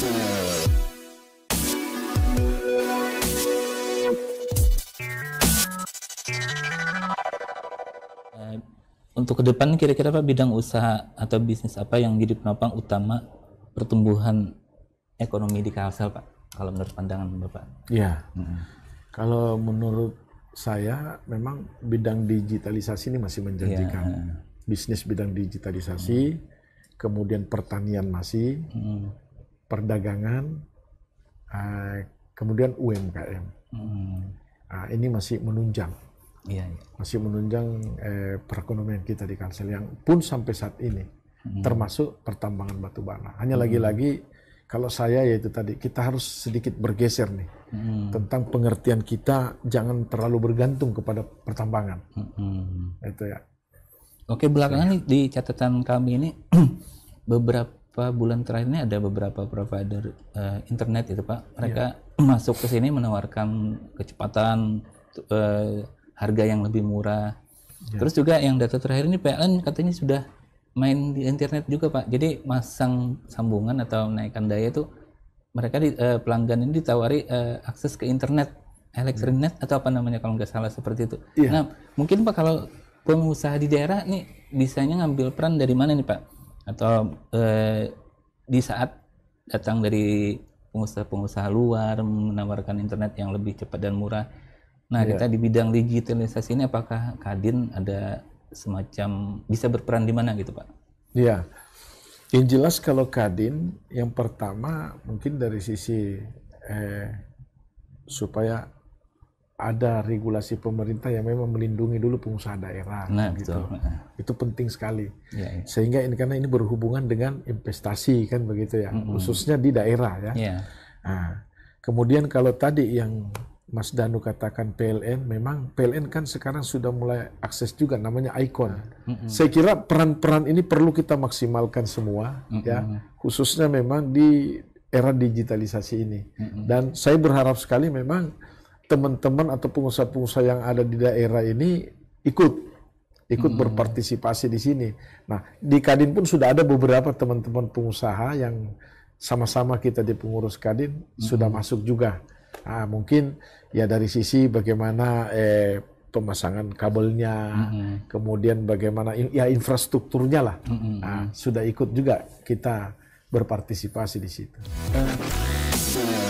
Eh, untuk ke depan kira-kira apa bidang usaha atau bisnis apa yang jadi penopang utama pertumbuhan ekonomi di Kalsel Pak? Kalau menurut pandangan Bapak? Ya, Hmm. Kalau menurut saya memang bidang digitalisasi ini masih menjanjikan. Ya. Bisnis bidang digitalisasi, hmm. kemudian pertanian masih, hmm perdagangan, eh, kemudian UMKM. Hmm. Nah, ini masih menunjang, iya, iya. masih menunjang eh, perekonomian kita di Kansel yang pun sampai saat ini, hmm. termasuk pertambangan batu bara. Hanya hmm. lagi-lagi hmm. kalau saya yaitu tadi kita harus sedikit bergeser nih hmm. tentang pengertian kita jangan terlalu bergantung kepada pertambangan. Hmm. Itu ya. Oke belakangan ya. di catatan kami ini beberapa beberapa bulan terakhir ini ada beberapa provider uh, internet itu Pak. Iya. Mereka yeah. masuk ke sini menawarkan kecepatan uh, harga yang lebih murah. Yeah. Terus juga yang data terakhir ini PLN katanya sudah main di internet juga Pak. Jadi masang sambungan atau naikkan daya itu mereka di, uh, pelanggan ini ditawari uh, akses ke internet, elektronik hmm. yeah. atau apa namanya kalau nggak salah seperti itu. Yeah. Nah, mungkin Pak kalau pengusaha di daerah nih bisanya ngambil peran dari mana nih Pak? atau eh, di saat datang dari pengusaha-pengusaha luar menawarkan internet yang lebih cepat dan murah. Nah, yeah. kita di bidang digitalisasi ini apakah Kadin ada semacam bisa berperan di mana gitu, Pak? Iya. Yeah. Yang jelas kalau Kadin yang pertama mungkin dari sisi eh, supaya ada regulasi pemerintah yang memang melindungi dulu pengusaha daerah nah, gitu. Betul. Nah. Itu penting sekali. Ya, ya. Sehingga ini karena ini berhubungan dengan investasi kan begitu ya, mm -hmm. khususnya di daerah ya. ya. Nah, kemudian kalau tadi yang Mas Danu katakan PLN, memang PLN kan sekarang sudah mulai akses juga namanya ikon. Mm -hmm. Saya kira peran-peran ini perlu kita maksimalkan semua mm -hmm. ya, khususnya memang di era digitalisasi ini. Mm -hmm. Dan saya berharap sekali memang teman-teman atau pengusaha-pengusaha yang ada di daerah ini ikut ikut hmm. berpartisipasi di sini. Nah, di Kadin pun sudah ada beberapa teman-teman pengusaha yang sama-sama kita di pengurus Kadin hmm. sudah masuk juga. Nah, mungkin ya dari sisi bagaimana eh, pemasangan kabelnya, hmm. kemudian bagaimana ya infrastrukturnya lah. Hmm. Nah, sudah ikut juga kita berpartisipasi di situ. Hmm.